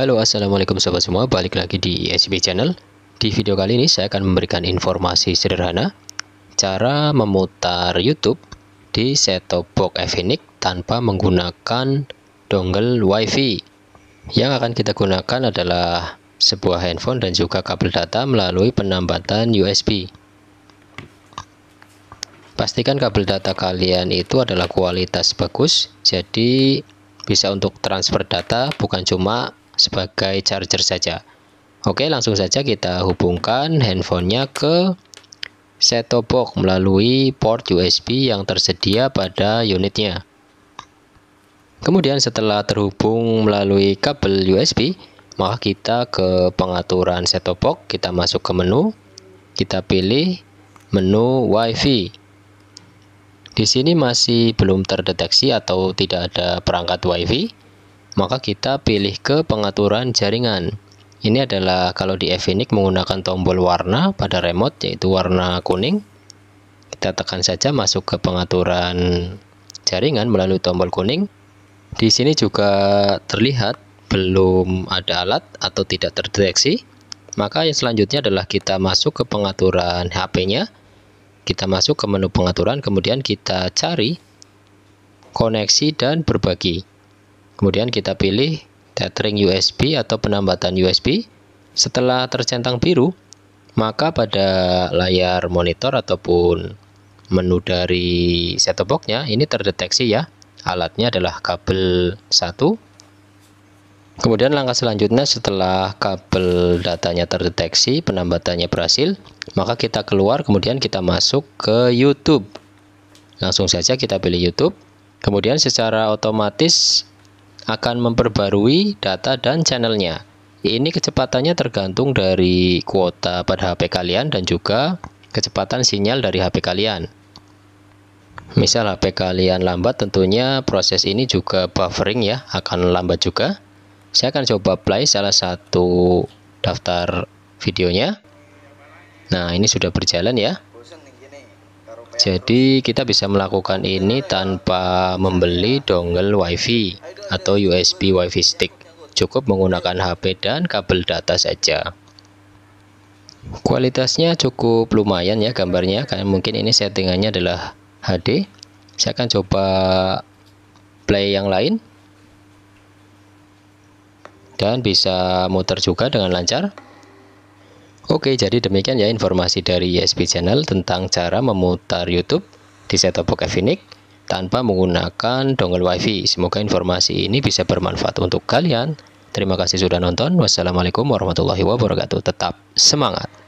Halo assalamualaikum sobat semua balik lagi di ISB channel di video kali ini saya akan memberikan informasi sederhana cara memutar YouTube di set-top box Evinix tanpa menggunakan dongle WiFi yang akan kita gunakan adalah sebuah handphone dan juga kabel data melalui penambatan USB pastikan kabel data kalian itu adalah kualitas bagus jadi bisa untuk transfer data bukan cuma sebagai charger saja. Oke, langsung saja kita hubungkan handphonenya ke set-top box melalui port USB yang tersedia pada unitnya. Kemudian setelah terhubung melalui kabel USB, maka kita ke pengaturan set-top box, kita masuk ke menu, kita pilih menu WiFi. Di sini masih belum terdeteksi atau tidak ada perangkat WiFi maka kita pilih ke pengaturan jaringan. Ini adalah kalau di Evinik menggunakan tombol warna pada remote yaitu warna kuning. Kita tekan saja masuk ke pengaturan jaringan melalui tombol kuning. Di sini juga terlihat belum ada alat atau tidak terdeteksi. Maka yang selanjutnya adalah kita masuk ke pengaturan HP-nya. Kita masuk ke menu pengaturan kemudian kita cari koneksi dan berbagi. Kemudian kita pilih tethering USB atau penambatan USB. Setelah tercentang biru, maka pada layar monitor ataupun menu dari set-top boxnya ini terdeteksi ya alatnya adalah kabel 1 kemudian langkah selanjutnya setelah kabel datanya terdeteksi penambatannya berhasil maka kita keluar kemudian kita masuk ke YouTube langsung saja kita pilih YouTube kemudian secara otomatis akan memperbarui data dan channelnya. Ini kecepatannya tergantung dari kuota pada HP kalian dan juga kecepatan sinyal dari HP kalian. Misal HP kalian lambat tentunya proses ini juga buffering ya akan lambat juga. Saya akan coba play salah satu daftar videonya. Nah, ini sudah berjalan ya jadi kita bisa melakukan ini tanpa membeli dongle wifi atau USB wifi stick cukup menggunakan HP dan kabel data saja kualitasnya cukup lumayan ya gambarnya karena mungkin ini settingannya adalah HD saya akan coba play yang lain dan bisa muter juga dengan lancar Oke, jadi demikian ya informasi dari ISP Channel tentang cara memutar YouTube di setup box tanpa menggunakan dongle WiFi. Semoga informasi ini bisa bermanfaat untuk kalian. Terima kasih sudah nonton. Wassalamualaikum warahmatullahi wabarakatuh. Tetap semangat.